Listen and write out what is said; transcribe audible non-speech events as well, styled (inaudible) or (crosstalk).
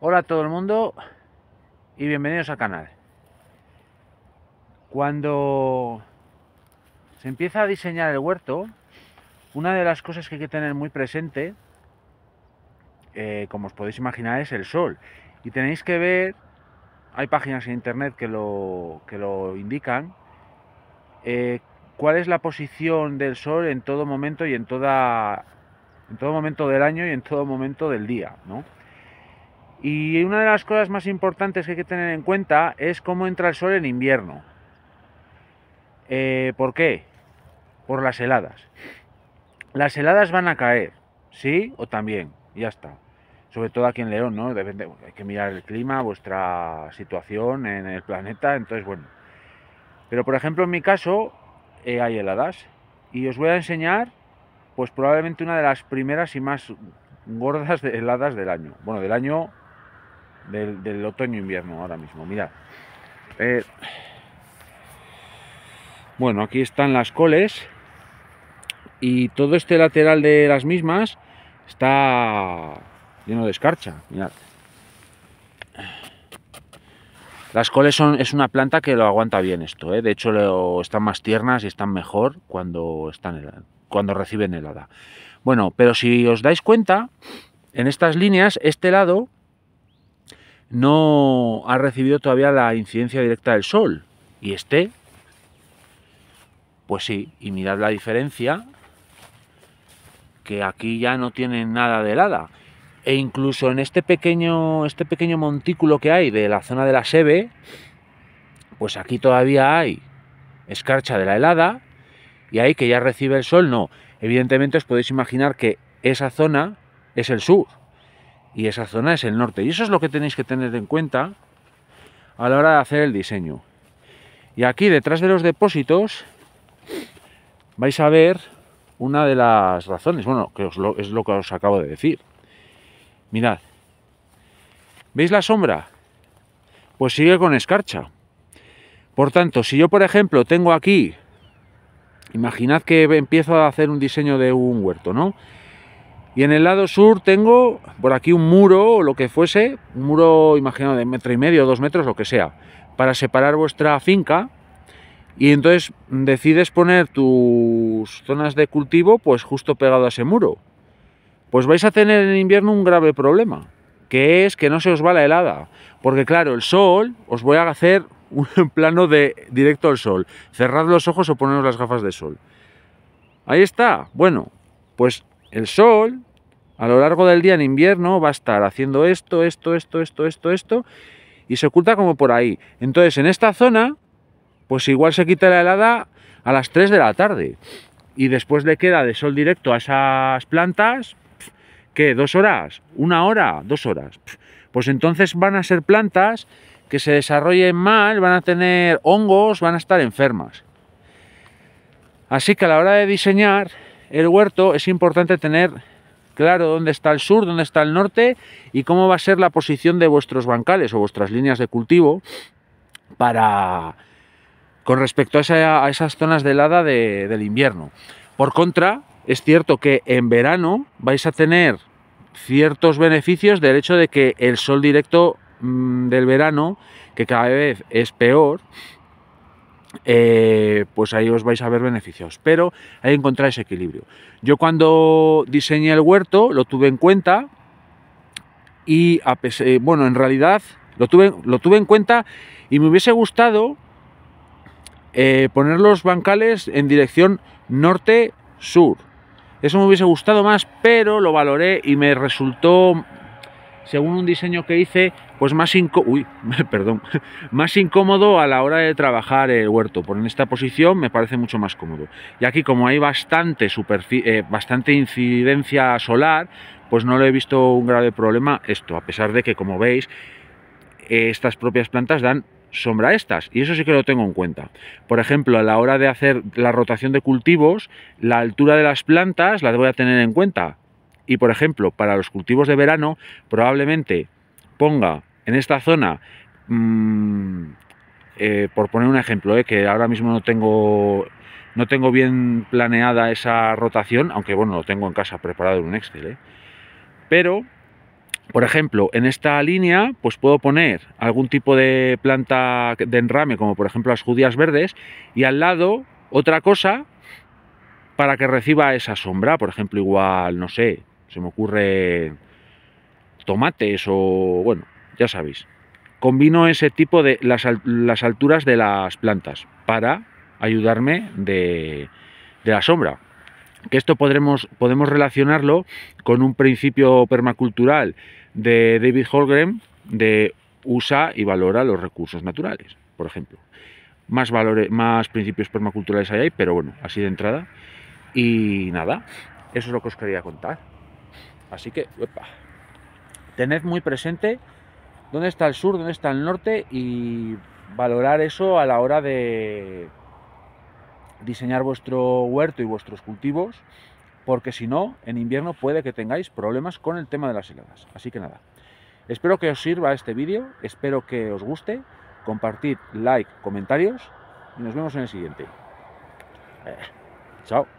Hola a todo el mundo y bienvenidos al canal. Cuando se empieza a diseñar el huerto, una de las cosas que hay que tener muy presente, eh, como os podéis imaginar, es el sol. Y tenéis que ver, hay páginas en internet que lo, lo indican, eh, cuál es la posición del sol en todo momento y en toda en todo momento del año y en todo momento del día, ¿no? Y una de las cosas más importantes que hay que tener en cuenta es cómo entra el sol en invierno. Eh, ¿Por qué? Por las heladas. Las heladas van a caer, ¿sí? O también, ya está. Sobre todo aquí en León, ¿no? Depende, hay que mirar el clima, vuestra situación en el planeta, entonces bueno. Pero por ejemplo, en mi caso, eh, hay heladas. Y os voy a enseñar, pues probablemente una de las primeras y más gordas heladas del año. Bueno, del año del, otoño-invierno ahora mismo. Mirad. Eh, bueno, aquí están las coles y todo este lateral de las mismas está lleno de escarcha. Mirad. Las coles son, es una planta que lo aguanta bien esto, eh. de hecho lo, están más tiernas y están mejor cuando, están, cuando reciben helada. Bueno, pero si os dais cuenta, en estas líneas, este lado no ha recibido todavía la incidencia directa del sol. Y este, pues sí, y mirad la diferencia, que aquí ya no tiene nada de helada. E incluso en este pequeño, este pequeño montículo que hay de la zona de la Sebe, pues aquí todavía hay escarcha de la helada, y ahí que ya recibe el sol, no. Evidentemente os podéis imaginar que esa zona es el sur, y esa zona es el norte. Y eso es lo que tenéis que tener en cuenta a la hora de hacer el diseño. Y aquí detrás de los depósitos vais a ver una de las razones, bueno, que es lo que os acabo de decir. Mirad, ¿veis la sombra? Pues sigue con escarcha. Por tanto, si yo, por ejemplo, tengo aquí, imaginad que empiezo a hacer un diseño de un huerto, ¿no? Y en el lado sur tengo por aquí un muro o lo que fuese, un muro imaginado de metro y medio, dos metros, lo que sea, para separar vuestra finca. Y entonces decides poner tus zonas de cultivo pues justo pegado a ese muro. Pues vais a tener en invierno un grave problema, que es que no se os va la helada. Porque claro, el sol, os voy a hacer un (laughs) plano de directo al sol. Cerrad los ojos o poneros las gafas de sol. Ahí está. Bueno, pues el sol a lo largo del día en invierno va a estar haciendo esto, esto, esto, esto, esto, esto, y se oculta como por ahí. Entonces, en esta zona, pues igual se quita la helada a las 3 de la tarde. Y después le queda de sol directo a esas plantas, ¿qué? ¿Dos horas? ¿Una hora? ¿Dos horas? Pues entonces van a ser plantas que se desarrollen mal, van a tener hongos, van a estar enfermas. Así que a la hora de diseñar el huerto es importante tener claro dónde está el sur, dónde está el norte y cómo va a ser la posición de vuestros bancales o vuestras líneas de cultivo para con respecto a, esas zonas de helada del invierno. Por contra, es cierto que en verano vais a tener ciertos beneficios del hecho de que el sol directo mm, del verano, que cada vez es peor, eh, pues ahí os vais a ver beneficios, Pero hay que encontrar ese equilibrio. Yo cuando diseñé el huerto lo tuve en cuenta y, a pesar, eh, bueno, en realidad lo tuve, lo tuve en cuenta y me hubiese gustado eh, poner los bancales en dirección norte-sur. Eso me hubiese gustado más, pero lo valoré y me resultó según un diseño que hice, pues más, (laughs) perdón, más incómodo a la hora de trabajar el huerto. Por en esta posición me parece mucho más cómodo. Y aquí como hay bastante, eh, bastante incidencia solar, pues no le he visto un grave problema esto, a pesar de que como veis, estas propias plantas dan sombra a estas y eso sí que lo tengo en cuenta por ejemplo a la hora de hacer la rotación de cultivos la altura de las plantas la voy a tener en cuenta y, por ejemplo, para los cultivos de verano, probablemente ponga en esta zona, mm, eh, por poner un ejemplo, eh, que ahora mismo no tengo, no tengo bien planeada esa rotación, aunque bueno, lo tengo en casa preparado en un Excel, eh. pero por ejemplo, en esta línea, pues puedo poner algún tipo de planta de enrame, como por ejemplo las judías verdes, y al lado otra cosa para que reciba esa sombra, por ejemplo, igual, no sé, se me ocurre tomates o, bueno, ya sabéis. Combino ese tipo de las, alturas de las plantas para ayudarme de, la sombra. Que esto podremos, podemos relacionarlo con un principio permacultural de David Holgren de usa y valora los recursos naturales, por ejemplo. Más, más principios permaculturales hay ahí, pero bueno, así de entrada. Y nada, eso es lo que os quería contar. Así que, tened muy presente dónde está el sur, dónde está el norte y valorar eso a la hora de diseñar vuestro huerto y vuestros cultivos, porque si no, en invierno puede que tengáis problemas con el tema de las heladas. Así que nada, espero que os sirva este vídeo, espero que os guste, compartid, like, comentarios y nos vemos en el siguiente. Eh, chao.